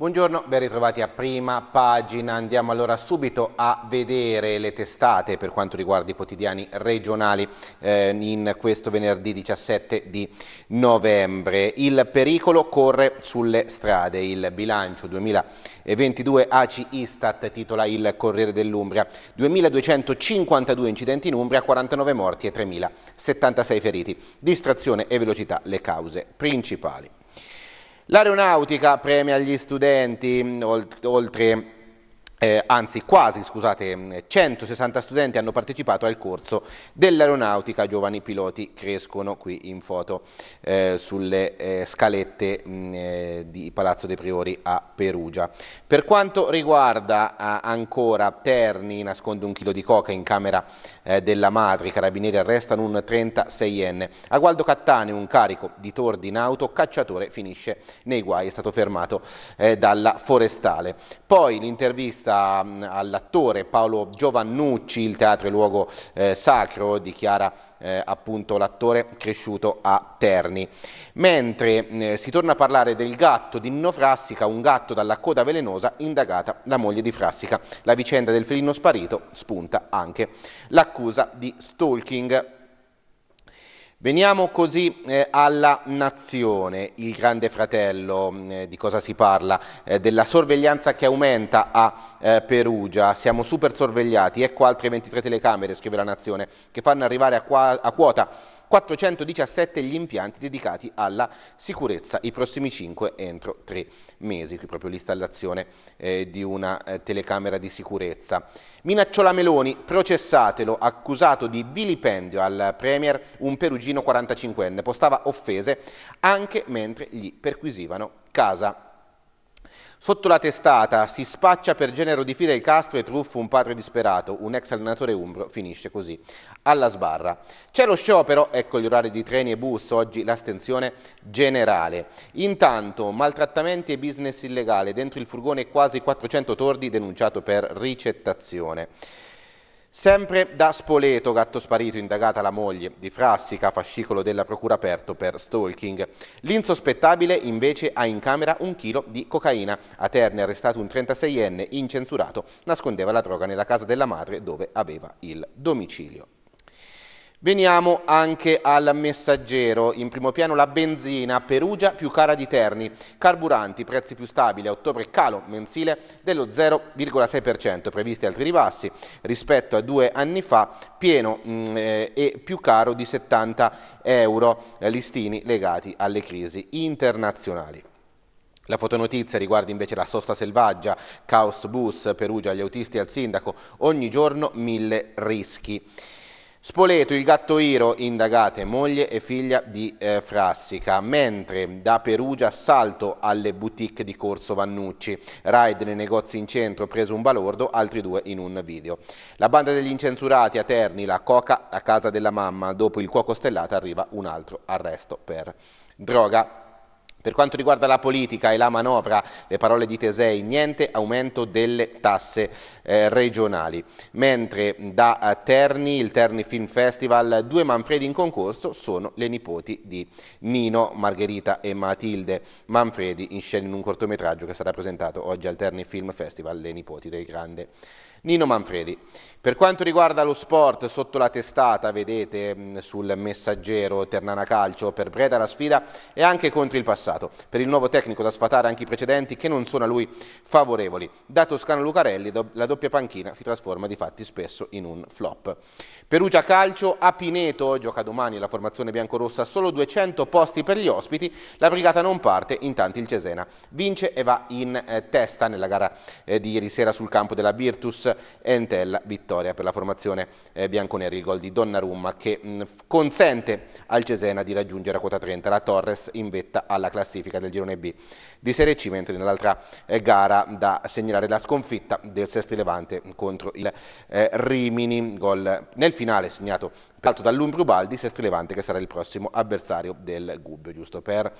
Buongiorno, ben ritrovati a prima pagina. Andiamo allora subito a vedere le testate per quanto riguarda i quotidiani regionali eh, in questo venerdì 17 di novembre. Il pericolo corre sulle strade. Il bilancio 2022 ACI Istat titola il Corriere dell'Umbria. 2252 incidenti in Umbria, 49 morti e 3076 feriti. Distrazione e velocità le cause principali. L'aeronautica premia gli studenti, oltre eh, anzi quasi scusate, 160 mm, studenti hanno partecipato al corso dell'aeronautica Giovani Piloti crescono qui in foto eh, sulle eh, scalette mh, mm, eh, di Palazzo dei Priori a Perugia. Per quanto riguarda eh, ancora Terni, nasconde un chilo di coca in camera eh, della madre, i carabinieri arrestano un 36enne. A Gualdo Cattane un carico di tordi in auto, cacciatore finisce nei guai, è stato fermato dalla forestale. Poi l'intervista testa all'attore Paolo Giovannucci, il teatro è luogo eh, sacro, dichiara eh, appunto l'attore cresciuto a Terni. Mentre eh, si torna a parlare del gatto di Nino Frassica, un gatto dalla coda velenosa, indagata la moglie di Frassica. La vicenda del felino sparito spunta anche l'accusa di stalking. Veniamo così eh, alla nazione, il grande fratello, mm, eh, di cosa si parla? Eh, della sorveglianza che aumenta a eh, Perugia, siamo super sorvegliati, ecco altre 23 telecamere, scrive la nazione, che fanno arrivare a, qua, a quota 417 gli impianti dedicati alla sicurezza, i prossimi 5 entro 3 mesi, qui proprio l'installazione eh, di una eh, telecamera di sicurezza. Minacciola Meloni, processatelo, accusato di vilipendio al Premier, un perugino 45enne, postava offese anche mentre gli perquisivano casa. Sotto la testata si spaccia per genero di Fidel Castro e truffa un padre disperato, un ex allenatore umbro, finisce così, alla sbarra. C'è lo sciopero, ecco gli orari di treni e bus, oggi l'astensione generale. Intanto maltrattamenti e business illegale, dentro il furgone quasi 400 tordi denunciato per ricettazione. Sempre da Spoleto, gatto sparito, indagata la moglie di Frassica, fascicolo della procura aperto per stalking. L'insospettabile invece ha in camera un chilo di cocaina. A Terni arrestato un 36enne incensurato, nascondeva la droga nella casa della madre dove aveva il domicilio. Veniamo anche al messaggero, in primo piano la benzina, Perugia più cara di Terni, carburanti, prezzi più stabili, a ottobre calo mensile dello 0,6%, previsti altri ribassi rispetto a due anni fa, pieno mh, mm, eh, e più caro di 70 euro, listini legati alle crisi internazionali. La fotonotizia riguarda invece la sosta selvaggia, caos bus, Perugia, agli autisti e al sindaco, ogni giorno mille rischi. Spoleto, il gatto Iro, indagate moglie e figlia di eh, Frassica, mentre da Perugia assalto alle boutique di Corso Vannucci, raid nei negozi in centro, preso un balordo, altri due in un video. La banda degli incensurati a Terni, la coca a casa della mamma, dopo il cuoco stellato arriva un altro arresto per droga. Per quanto riguarda la politica e la manovra, le parole di Tesei, niente aumento delle tasse eh, regionali. Mentre da eh, Terni, il Terni Film Festival, due Manfredi in concorso sono le nipoti di Nino, Margherita e Matilde Manfredi in scena in un cortometraggio che sarà presentato oggi al Terni Film Festival, le nipoti del grande Nino Manfredi. Per quanto riguarda lo sport, sotto la testata vedete mm, sul messaggero Ternana Calcio per Breda la sfida è anche contro il passato, per il nuovo tecnico da sfatare anche i precedenti che non sono a lui favorevoli. Da Toscano Lucarelli la doppia panchina si trasforma di fatti spesso in un flop. Perugia Calcio a Pineto, gioca domani la formazione biancorossa, solo 200 posti per gli ospiti, la brigata non parte, intanto il Cesena vince e va in eh, testa nella gara eh, di ieri sera sul campo della Virtus Entel, vittoria per la formazione eh, bianconeri, il gol di Donnarumma che mh, consente al Cesena di raggiungere a quota 30 la Torres in vetta alla classifica del girone B di Serie C, mentre nell'altra eh, gara da segnalare la sconfitta del Sesti Levante contro il eh, Rimini, gol nel finale segnato peraltro dall'Umbro Baldi, Sestri Levante che sarà il prossimo avversario del Gubbio, giusto per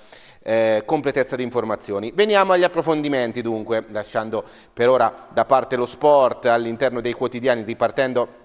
eh, completezza di informazioni. Veniamo agli approfondimenti dunque, lasciando per ora da parte lo sport all'interno dei quotidiani, ripartendo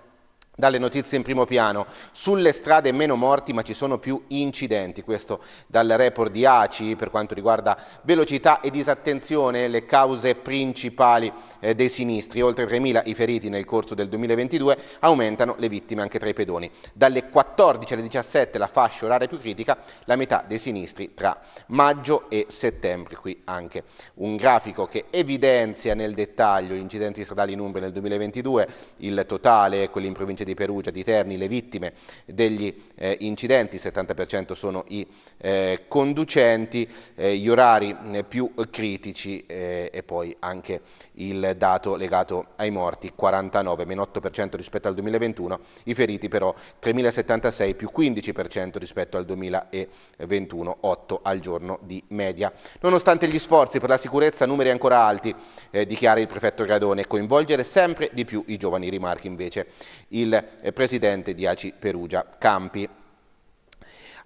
dalle notizie in primo piano. Sulle strade meno morti ma ci sono più incidenti, questo dal report di ACI per quanto riguarda velocità e disattenzione, le cause principali eh, dei sinistri. Oltre 3.000 i feriti nel corso del 2022, aumentano le vittime anche tra i pedoni. Dalle 14 alle 17 la fascia oraria più critica, la metà dei sinistri tra maggio e settembre. Qui anche un grafico che evidenzia nel dettaglio gli incidenti stradali in Umbria nel 2022, il totale, quelli in provincia di di Perugia, di Terni, le vittime degli eh, incidenti, il 70% sono i eh, conducenti, eh, gli orari eh, più critici eh, e poi anche il dato legato ai morti, 49, meno 8% rispetto al 2021, i feriti però 3.076 più 15% rispetto al 2021, 8 al giorno di media. Nonostante gli sforzi per la sicurezza, numeri ancora alti, eh, dichiara il prefetto Gradone, coinvolgere sempre di più i giovani, rimarchi invece il presidente di ACI Perugia Campi.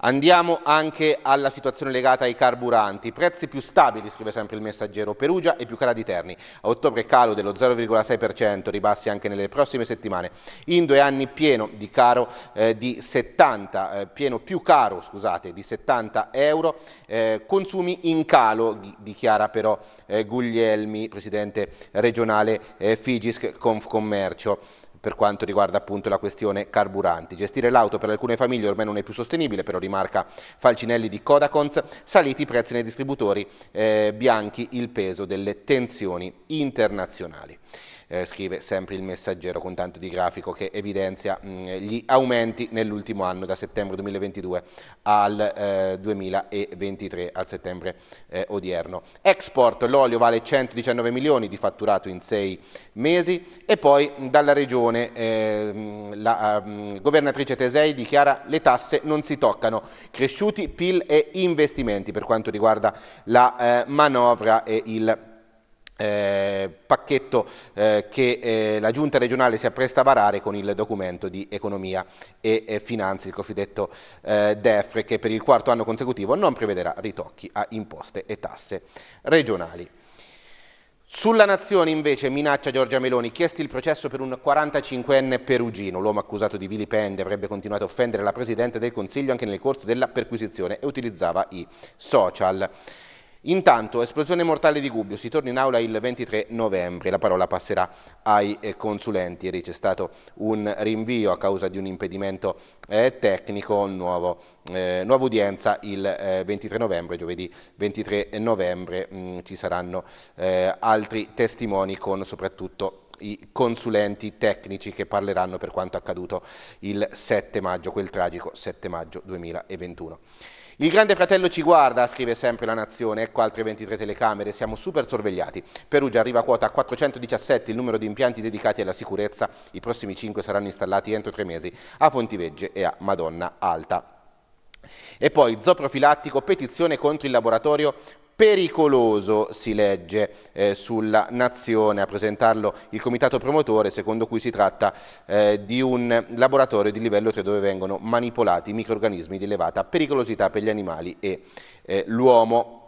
Andiamo anche alla situazione legata ai carburanti. Prezzi più stabili, scrive sempre il messaggero Perugia, e più cara di Terni. A ottobre calo dello 0,6%, ribassi anche nelle prossime settimane. In due anni pieno di, caro, eh, di 70, eh, pieno più caro scusate, di 70 euro. Eh, consumi in calo, dichiara però eh, Guglielmi, presidente regionale eh, Figisc Confcommercio per quanto riguarda appunto la questione carburanti. Gestire l'auto per alcune famiglie ormai non è più sostenibile, però rimarca Falcinelli di Codacons, saliti i prezzi nei distributori eh, bianchi, il peso delle tensioni internazionali eh, scrive sempre il messaggero con tanto di grafico che evidenzia mh, mm, gli aumenti nell'ultimo anno da settembre 2022 al eh, 2023 al settembre eh, odierno. Export, l'olio vale 119 milioni di fatturato in sei mesi e poi mm, dalla regione ehm, la mh, ehm, governatrice Tesei dichiara le tasse non si toccano, cresciuti PIL e investimenti per quanto riguarda la eh, manovra e il eh, pacchetto eh, che eh, la Giunta regionale si appresta a varare con il documento di economia e, e finanza, il cosiddetto eh, DEFRE, che per il quarto anno consecutivo non prevederà ritocchi a imposte e tasse regionali. Sulla nazione invece minaccia Giorgia Meloni, chiesti il processo per un 45enne perugino. L'uomo accusato di vilipendi avrebbe continuato a offendere la Presidente del Consiglio anche nel corso della perquisizione e utilizzava i social. Intanto, esplosione mortale di Gubbio, si torna in aula il 23 novembre, la parola passerà ai eh, consulenti, ieri c'è stato un rinvio a causa di un impedimento eh, tecnico, nuovo, eh, nuova udienza il eh, 23 novembre, giovedì 23 novembre mh, mm, ci saranno eh, altri testimoni con soprattutto i consulenti tecnici che parleranno per quanto accaduto il 7 maggio, quel tragico 7 maggio 2021. Il grande fratello ci guarda, scrive sempre la Nazione, ecco altre 23 telecamere, siamo super sorvegliati. Perugia arriva a quota 417 il numero di impianti dedicati alla sicurezza, i prossimi 5 saranno installati entro tre mesi a Fontivegge e a Madonna Alta. E poi zooprofilattico, petizione contro il laboratorio pericoloso si legge eh, sulla nazione a presentarlo il comitato promotore secondo cui si tratta eh, di un laboratorio di livello 3 dove vengono manipolati microrganismi di elevata pericolosità per gli animali e eh, l'uomo.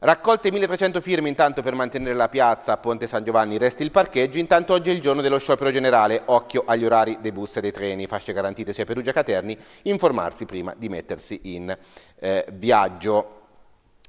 Raccolte 1300 firme intanto per mantenere la piazza a Ponte San Giovanni, resti il parcheggio, intanto oggi è il giorno dello sciopero generale, occhio agli orari dei bus e dei treni, fasce garantite sia a Perugia che a Terni, informarsi prima di mettersi in eh, viaggio.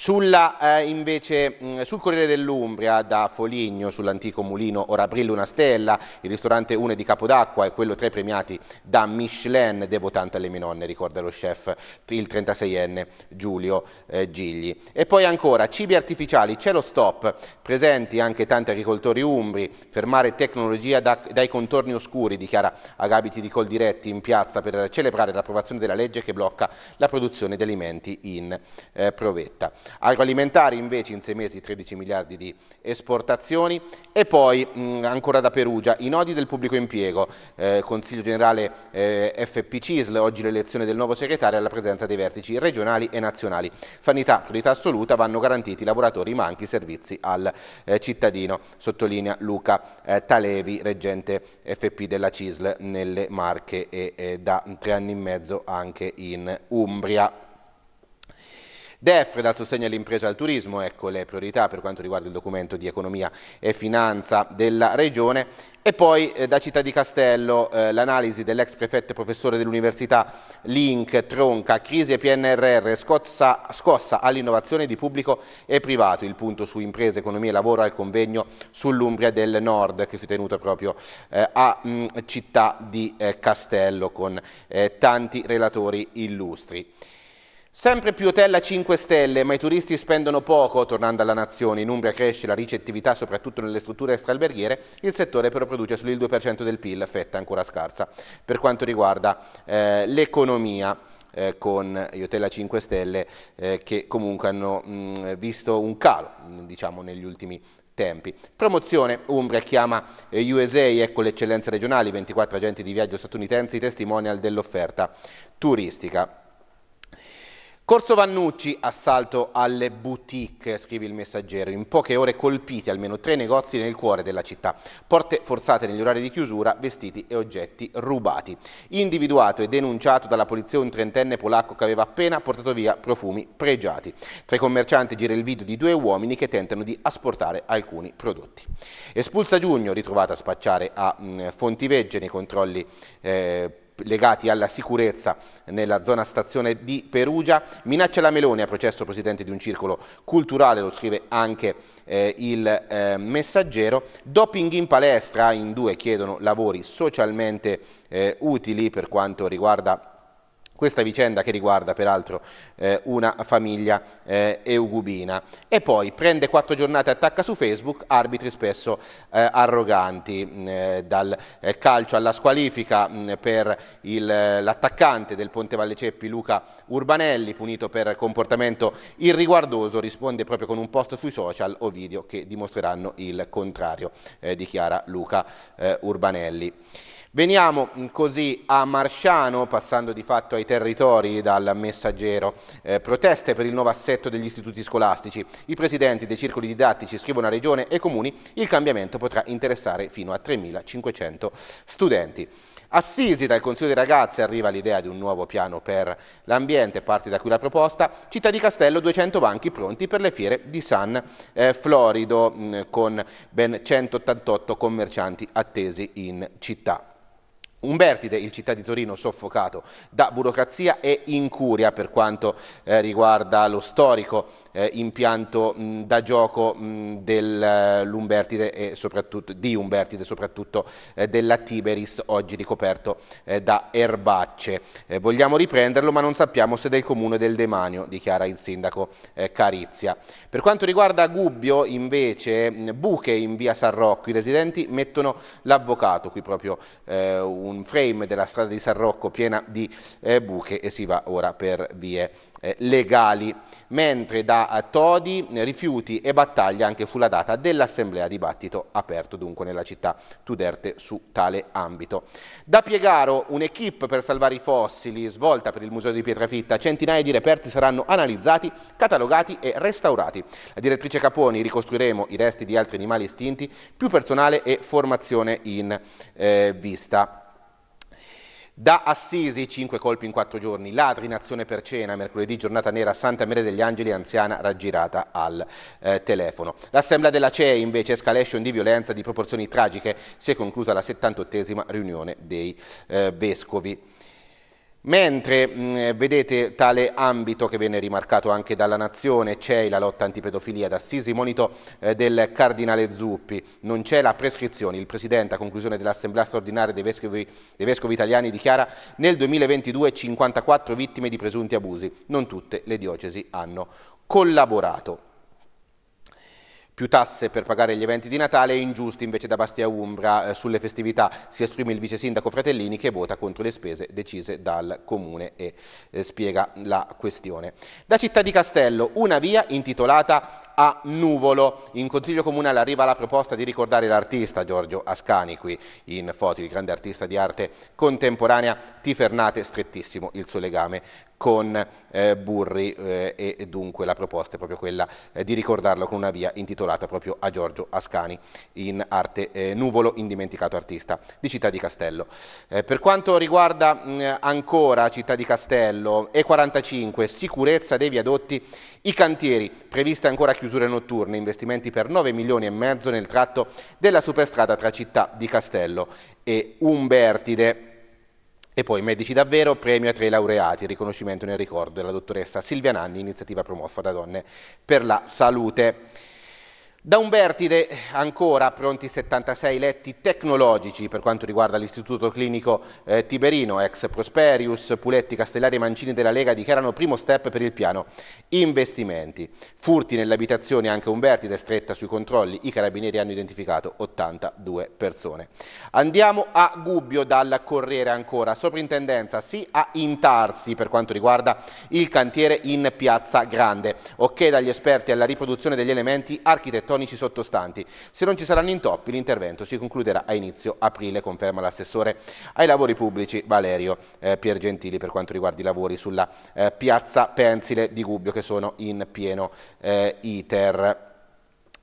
Sulla, eh, invece, mh, sul Corriere dell'Umbria da Foligno, sull'antico mulino Ora Orabrillo una stella, il ristorante Une di Capodacqua e quello tre premiati da Michelin, devo tanto alle mie nonne, ricorda lo chef, il 36enne Giulio eh, Gigli. E poi ancora, cibi artificiali, cielo stop, presenti anche tanti agricoltori umbri, fermare tecnologia da, dai contorni oscuri, dichiara Agabiti di Coldiretti in piazza per celebrare l'approvazione della legge che blocca la produzione di alimenti in eh, provetta. Agroalimentari invece in sei mesi 13 miliardi di esportazioni e poi mh, ancora da Perugia i nodi del pubblico impiego, eh, Consiglio Generale eh, FPCISL, oggi l'elezione del nuovo segretario alla presenza dei vertici regionali e nazionali. Sanità, priorità assoluta, vanno garantiti i lavoratori ma anche i servizi al eh, cittadino, sottolinea Luca eh, Talevi, reggente FP della CISL nelle Marche e eh, da tre anni e mezzo anche in Umbria. DEF dal sostegno all'impresa e al turismo, ecco le priorità per quanto riguarda il documento di economia e finanza della Regione e poi eh, da Città di Castello eh, l'analisi dell'ex prefetto e professore dell'Università Link, Tronca, crisi e PNRR, scossa, scossa all'innovazione di pubblico e privato, il punto su imprese, economia e lavoro al convegno sull'Umbria del Nord che si è tenuto proprio eh, a mh, mm, Città di eh, Castello con eh, tanti relatori illustri. Sempre più hotel a 5 stelle, ma i turisti spendono poco. Tornando alla nazione, in Umbria cresce la ricettività soprattutto nelle strutture extraalberghiere, il settore però produce solo il 2% del PIL, fetta ancora scarsa. Per quanto riguarda eh, l'economia, eh, con gli hotel a 5 stelle eh, che comunque hanno mh, visto un calo diciamo, negli ultimi tempi. Promozione Umbria chiama eh, USA, ecco le eccellenze regionali, 24 agenti di viaggio statunitensi, testimonial dell'offerta turistica. Corso Vannucci, assalto alle boutique, scrive il messaggero. In poche ore colpiti almeno tre negozi nel cuore della città. Porte forzate negli orari di chiusura, vestiti e oggetti rubati. Individuato e denunciato dalla polizia un trentenne polacco che aveva appena portato via profumi pregiati. Tra i commercianti gira il video di due uomini che tentano di asportare alcuni prodotti. Espulsa Giugno, ritrovata a spacciare a mm, Fontivegge nei controlli eh, legati alla sicurezza nella zona stazione di Perugia. Minaccia la Meloni a processo presidente di un circolo culturale, lo scrive anche eh, il eh, messaggero. Doping in palestra, in due chiedono lavori socialmente eh, utili per quanto riguarda questa vicenda che riguarda peraltro eh, una famiglia eh, eugubina. E poi prende quattro giornate attacca su Facebook, arbitri spesso eh, arroganti, mm, eh, dal eh, calcio alla squalifica mh, mm, per eh, l'attaccante del Ponte Valle Ceppi Luca Urbanelli, punito per comportamento irriguardoso, risponde proprio con un post sui social o video che dimostreranno il contrario, dichiara Luca Urbanelli. Veniamo mm, così a Marciano, passando di fatto ai territori dal messaggero. Eh, proteste per il nuovo assetto degli istituti scolastici. I presidenti dei circoli didattici scrivono a Regione e Comuni il cambiamento potrà interessare fino a 3.500 studenti. Assisi dal Consiglio dei ragazzi arriva l'idea di un nuovo piano per l'ambiente, parte da qui la proposta. Città di Castello 200 banchi pronti per le fiere di San eh, Florido mh, mm, con ben 188 commercianti attesi in città. Umbertide, il città di Torino soffocato da burocrazia e incuria per quanto eh, riguarda lo storico eh, impianto mh, da gioco dell'Umbertide eh, e soprattutto di Umbertide, soprattutto eh, della Tiberis, oggi ricoperto eh, da erbacce. Eh, vogliamo riprenderlo ma non sappiamo se del comune del demanio, dichiara il sindaco Carizia. Per quanto riguarda Gubbio invece, buche in via San Rocco, i residenti mettono l'avvocato, qui proprio un un frame della strada di San Rocco piena di eh, buche e si va ora per vie eh, legali. Mentre da eh, Todi, eh, rifiuti e battaglia anche fu la data dell'assemblea dibattito aperto dunque nella città Tuderte su tale ambito. Da Piegaro un'equipe per salvare i fossili svolta per il Museo di Pietrafitta, centinaia di reperti saranno analizzati, catalogati e restaurati. La direttrice Caponi ricostruiremo i resti di altri animali estinti, più personale e formazione in eh, vista. Da Assisi, 5 colpi in 4 giorni, ladri in azione per cena, mercoledì giornata nera, Santa Maria degli Angeli, anziana raggirata al eh, telefono. L'assemblea della CEE invece, escalation di violenza di proporzioni tragiche, si è conclusa la 78esima riunione dei eh, vescovi. Mentre mh, mm, vedete tale ambito che viene rimarcato anche dalla Nazione, c'è la lotta antipedofilia d'Assisi, monito eh, del Cardinale Zuppi, non c'è la prescrizione. Il Presidente, a conclusione dell'Assemblea straordinaria dei vescovi, dei vescovi, italiani, dichiara nel 2022 54 vittime di presunti abusi, non tutte le diocesi hanno collaborato più tasse per pagare gli eventi di Natale e ingiusti invece da Bastia Umbra eh, sulle festività. Si esprime il vice sindaco Fratellini che vota contro le spese decise dal comune e eh, spiega la questione. Da Città di Castello una via intitolata a Nuvolo. In Consiglio Comunale arriva la proposta di ricordare l'artista Giorgio Ascani qui in foto, il grande artista di arte contemporanea Tifernate, strettissimo il suo legame con eh, Burri eh, e dunque la proposta è proprio quella eh, di ricordarlo con una via intitolata proprio a Giorgio Ascani in arte eh, Nuvolo, indimenticato artista di Città di Castello. Eh, per quanto riguarda mh, mm, ancora Città di Castello, E45, sicurezza dei viadotti, i cantieri, previste ancora chiusura chiusure notturne, investimenti per 9 milioni e mezzo nel tratto della superstrada tra Città di Castello e Umbertide. E poi Medici Davvero, premio a tre laureati, riconoscimento nel ricordo della dottoressa Silvia Nanni, iniziativa promossa da Donne per la Salute. Da Umbertide ancora pronti 76 letti tecnologici per quanto riguarda l'Istituto Clinico eh, Tiberino, ex Prosperius, Puletti, Castellari e Mancini della Lega dichiarano primo step per il piano investimenti. Furti nelle abitazioni anche Umbertide stretta sui controlli, i carabinieri hanno identificato 82 persone. Andiamo a Gubbio dal Corriere ancora, soprintendenza sì a intarsi per quanto riguarda il cantiere in Piazza Grande, ok dagli esperti alla riproduzione degli elementi architettonici tonici sottostanti. Se non ci saranno intoppi l'intervento si concluderà a inizio aprile, conferma l'assessore ai lavori pubblici Valerio eh, Piergentili per quanto riguarda i lavori sulla eh, piazza Pensile di Gubbio che sono in pieno eh, iter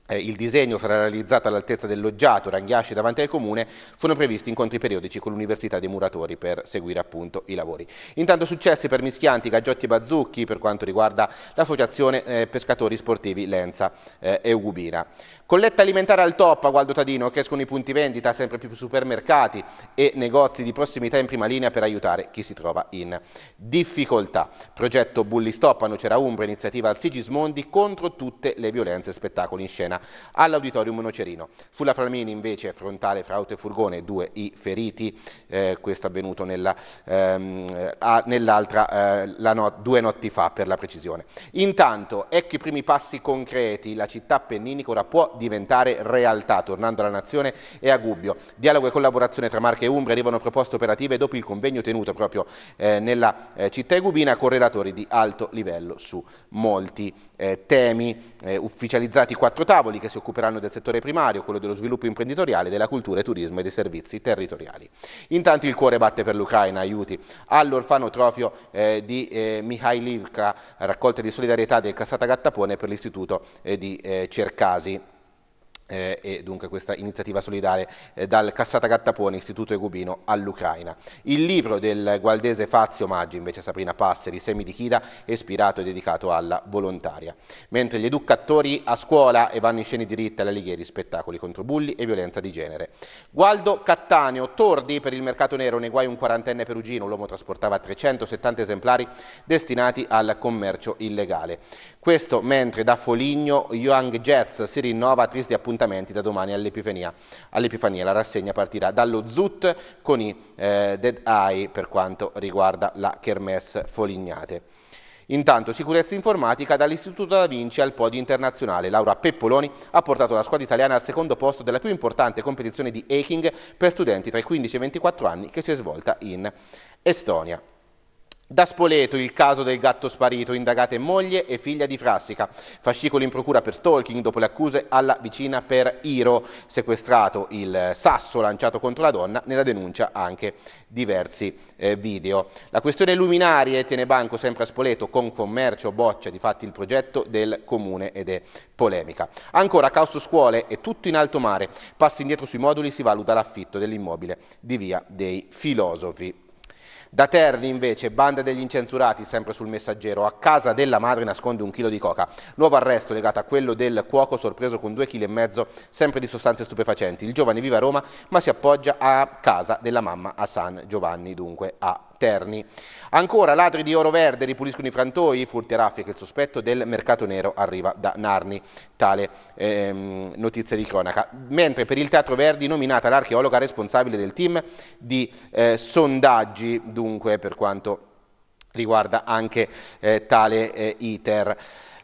eh, il disegno sarà realizzato all'altezza del loggiato Ranghiasci davanti al comune, sono previsti incontri periodici con l'Università dei Muratori per seguire appunto i lavori. Intanto successi per Mischianti, Gaggiotti e Bazzucchi per quanto riguarda l'associazione eh, pescatori sportivi Lenza eh, e Ugubina. Colletta alimentare al top a Gualdo Tadino, crescono i punti vendita, sempre più supermercati e negozi di prossimità in prima linea per aiutare chi si trova in difficoltà. Progetto Bulli Stop a Nocera Umbra, iniziativa al Sigismondi contro tutte le violenze e spettacoli in scena Arena all'Auditorium Nocerino. Sulla Flamini invece frontale fra auto e furgone, due i feriti, eh, questo avvenuto ehm, nell'altra ehm, nell eh, no, due notti fa per la precisione. Intanto ecco i primi passi concreti, la città ora può diventare realtà, tornando alla nazione e a Gubbio. Dialogo e collaborazione tra Marche e Umbria arrivano proposte operative dopo il convegno tenuto proprio eh, nella eh, città egubina con relatori di alto livello su molti eh, temi eh, ufficializzati quattro tavoli che si occuperanno del settore primario, quello dello sviluppo imprenditoriale, della cultura e turismo e dei servizi territoriali. Intanto il cuore batte per l'Ucraina, aiuti all'orfanotrofio eh, di eh, Mihailivka, raccolta di solidarietà del Cassata Gattapone per l'istituto eh, di eh, Cercasi eh, e dunque questa iniziativa solidale eh, dal Cassata Gattapone, Istituto Egubino all'Ucraina. Il libro del gualdese Fazio Maggi, invece Sabrina Passeri, Semi di Chida, è ispirato e dedicato alla volontaria. Mentre gli educatori a scuola e vanno in scene diritte alla Lighieri, spettacoli contro bulli e violenza di genere. Gualdo Cattaneo, tordi per il mercato nero, nei guai un quarantenne perugino, l'uomo trasportava 370 esemplari destinati al commercio illegale. Questo mentre da Foligno Young Jets si rinnova a tristi appuntamenti appuntamenti da domani all'Epifania. All la rassegna partirà dallo ZUT con i eh, Dead Eye per quanto riguarda la Kermesse Folignate. Intanto sicurezza informatica dall'Istituto Da Vinci al podio internazionale. Laura Peppoloni ha portato la squadra italiana al secondo posto della più importante competizione di hacking per studenti tra i 15 e i 24 anni che si è svolta in Estonia. Da Spoleto il caso del gatto sparito, indagate moglie e figlia di Frassica. Fascicolo in procura per stalking dopo le accuse alla vicina per Iro. Sequestrato il sasso lanciato contro la donna, nella denuncia anche diversi eh, video. La questione luminarie tiene banco sempre a Spoleto con commercio, boccia di fatti il progetto del comune ed è polemica. Ancora caos scuole e tutto in alto mare. Passi indietro sui moduli si valuta l'affitto dell'immobile di via dei filosofi. Da Terni invece, banda degli incensurati, sempre sul messaggero, a casa della madre nasconde un chilo di coca. Nuovo arresto legato a quello del cuoco sorpreso con due chili e mezzo, sempre di sostanze stupefacenti. Il giovane vive a Roma ma si appoggia a casa della mamma a San Giovanni, dunque a Terni. Ancora ladri di oro verde ripuliscono i frantoi, furti a raffica, il sospetto del mercato nero arriva da Narni, tale ehm, notizia di cronaca. Mentre per il Teatro Verdi nominata l'archeologa responsabile del team di eh, sondaggi, dunque per quanto riguarda anche eh, tale eh, ITER.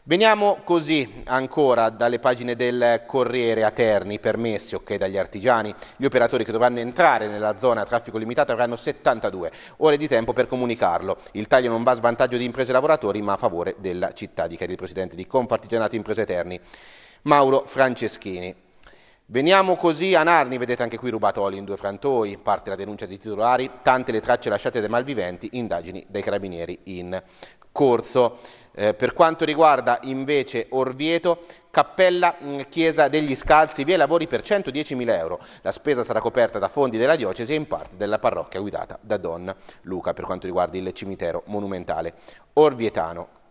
Veniamo così ancora dalle pagine del Corriere a Terni, permessi ok dagli artigiani. Gli operatori che dovranno entrare nella zona a traffico limitato avranno 72 ore di tempo per comunicarlo. Il taglio non va a svantaggio di imprese e lavoratori ma a favore della città, dichiara il presidente di Confartigianato Imprese Terni, Mauro Franceschini. Veniamo così a Narni, vedete anche qui rubatoli in due frantoi, parte la denuncia dei titolari, tante le tracce lasciate dai malviventi, indagini dai carabinieri in corso. Eh, per quanto riguarda invece Orvieto, Cappella mh, mm, Chiesa degli Scalzi, via lavori per 110.000 euro. La spesa sarà coperta da fondi della diocesi e in parte della parrocchia guidata da Don Luca per quanto riguarda il cimitero monumentale orvietano.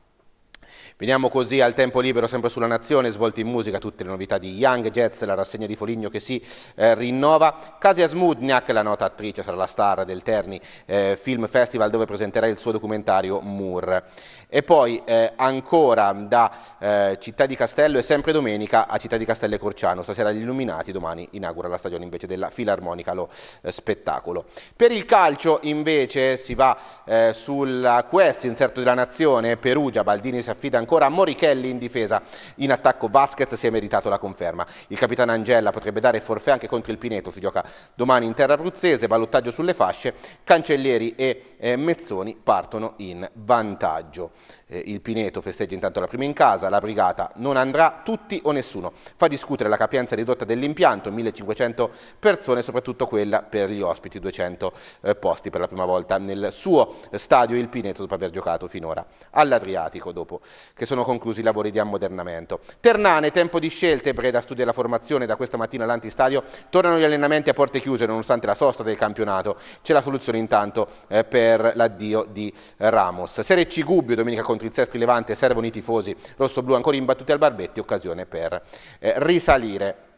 Veniamo così al tempo libero sempre sulla Nazione, svolti in musica tutte le novità di Young Jazz, la rassegna di Foligno che si eh, rinnova. Kasia Smudniak, la nota attrice, sarà la star del Terni eh, Film Festival dove presenterà il suo documentario Moore. E poi eh, ancora da eh, Città di Castello e sempre domenica a Città di Castello e Corciano, stasera gli Illuminati, domani inaugura la stagione invece della Filarmonica, lo eh, spettacolo. Per il calcio invece si va eh, sulla quest inserto della Nazione, Perugia, Baldini si affronta affida ancora a Morichelli in difesa. In attacco Vasquez si è meritato la conferma. Il capitano Angella potrebbe dare forfè anche contro il Pineto, si gioca domani in terra abruzzese, ballottaggio sulle fasce, Cancellieri e eh, Mezzoni partono in vantaggio. Eh, il Pineto festeggia intanto la prima in casa, la Brigata non andrà tutti o nessuno. Fa discutere la capienza ridotta dell'impianto, 1500 persone, soprattutto quella per gli ospiti, 200 eh, posti per la prima volta nel suo stadio il Pineto dopo aver giocato finora all'Adriatico dopo che sono conclusi i lavori di ammodernamento. Ternane, tempo di scelte, Breda studia la formazione, da questa mattina all'antistadio tornano gli allenamenti a porte chiuse nonostante la sosta del campionato. C'è la soluzione intanto eh, per l'addio di Ramos. Serie C Gubbio domenica contro contro il Sestri Levante servono i tifosi rosso-blu ancora imbattuti al Barbetti, occasione per eh, risalire.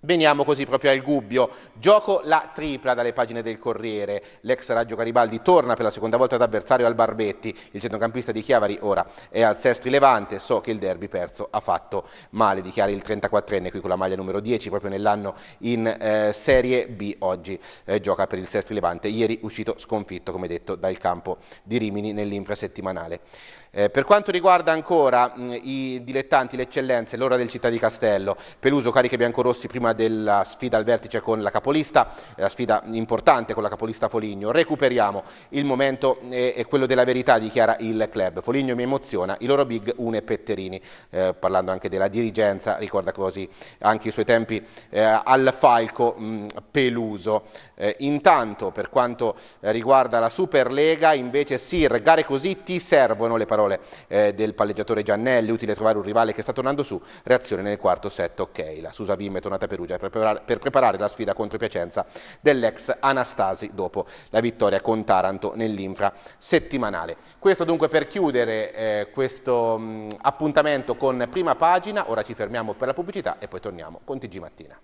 Veniamo così proprio al Gubbio. Gioco la tripla dalle pagine del Corriere. L'ex Raggio Garibaldi torna per la seconda volta ad avversario al Barbetti. Il centrocampista di Chiavari ora è al Sestri Levante. So che il derby perso ha fatto male, dichiara il 34enne qui con la maglia numero 10, proprio nell'anno in eh, Serie B. Oggi eh, gioca per il Sestri Levante. Ieri uscito sconfitto, come detto, dal campo di Rimini nell'infrasettimanale. Eh, per quanto riguarda ancora mh, mm, i dilettanti, le eccellenze, l'ora del Città di Castello, Peluso cariche biancorossi prima della sfida al vertice con la capolista, eh, la sfida importante con la capolista Foligno, recuperiamo, il momento è, eh, è quello della verità, dichiara il club, Foligno mi emoziona, i loro big Une Petterini, eh, parlando anche della dirigenza, ricorda così anche i suoi tempi eh, al Falco mh, mm, Peluso. Eh, intanto per quanto riguarda la Superlega invece Sir, gare così ti servono le parole parole eh, del palleggiatore Giannelli, utile trovare un rivale che sta tornando su, reazione nel quarto set, ok, la Susa Vim è tornata a Perugia per preparare, per preparare la sfida contro Piacenza dell'ex Anastasi dopo la vittoria con Taranto nell'infra settimanale. Questo dunque per chiudere eh, questo mh, mm, appuntamento con prima pagina, ora ci fermiamo per la pubblicità e poi torniamo con TG Mattina.